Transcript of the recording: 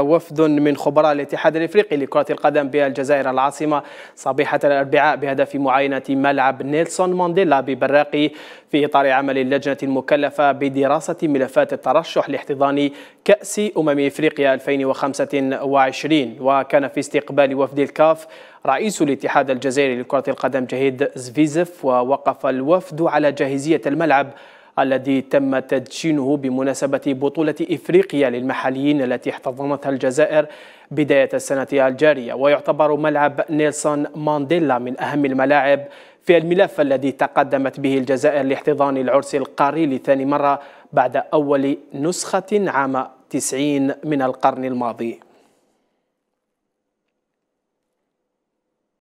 وفد من خبراء الاتحاد الافريقي لكرة القدم بالجزائر العاصمة صبيحة الاربعاء بهدف معاينة ملعب نيلسون مانديلا ببراقي في اطار عمل اللجنة المكلفة بدراسة ملفات الترشح لاحتضان كأس امم افريقيا 2025 وكان في استقبال وفد الكاف رئيس الاتحاد الجزائري لكرة القدم جهيد زفيزف ووقف الوفد على جاهزية الملعب الذي تم تدشينه بمناسبة بطولة إفريقيا للمحليين التي احتضنتها الجزائر بداية السنة الجارية ويعتبر ملعب نيلسون مانديلا من أهم الملاعب في الملف الذي تقدمت به الجزائر لاحتضان العرس القاري لثاني مرة بعد أول نسخة عام 90 من القرن الماضي